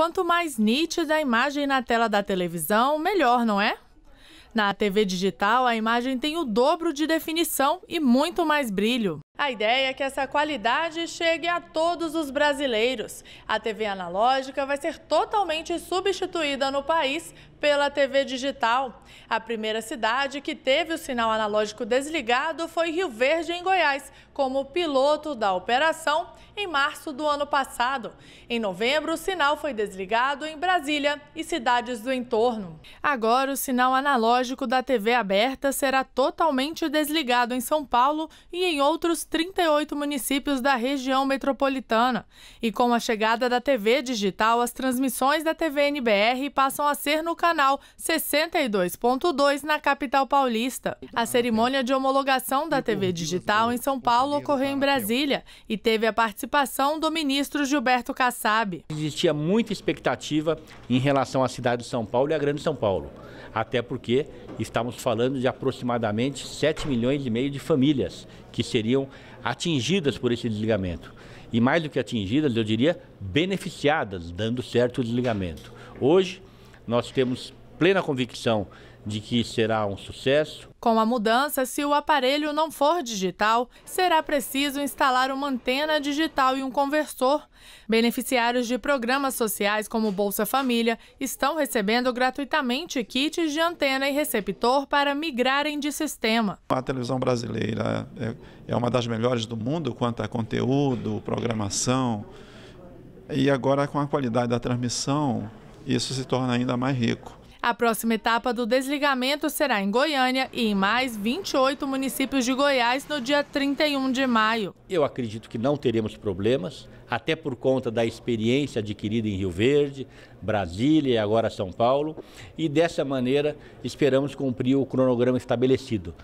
Quanto mais nítida a imagem na tela da televisão, melhor, não é? Na TV digital, a imagem tem o dobro de definição e muito mais brilho. A ideia é que essa qualidade chegue a todos os brasileiros. A TV analógica vai ser totalmente substituída no país pela TV digital. A primeira cidade que teve o sinal analógico desligado foi Rio Verde, em Goiás, como piloto da operação em março do ano passado. Em novembro, o sinal foi desligado em Brasília e cidades do entorno. Agora, o sinal analógico da TV aberta será totalmente desligado em São Paulo e em outros 38 municípios da região metropolitana. E com a chegada da TV digital, as transmissões da TV NBR passam a ser no canal 62.2 na capital paulista. A cerimônia de homologação da TV digital em São Paulo ocorreu em Brasília e teve a participação do ministro Gilberto Kassab. Existia muita expectativa em relação à cidade de São Paulo e à Grande São Paulo, até porque estamos falando de aproximadamente 7 milhões e meio de famílias que seriam atingidas por esse desligamento. E mais do que atingidas, eu diria beneficiadas, dando certo o desligamento. Hoje, nós temos plena convicção de que será um sucesso. Com a mudança, se o aparelho não for digital, será preciso instalar uma antena digital e um conversor. Beneficiários de programas sociais como Bolsa Família estão recebendo gratuitamente kits de antena e receptor para migrarem de sistema. A televisão brasileira é, é uma das melhores do mundo quanto a conteúdo, programação. E agora, com a qualidade da transmissão, isso se torna ainda mais rico. A próxima etapa do desligamento será em Goiânia e em mais 28 municípios de Goiás no dia 31 de maio. Eu acredito que não teremos problemas, até por conta da experiência adquirida em Rio Verde, Brasília e agora São Paulo, e dessa maneira esperamos cumprir o cronograma estabelecido.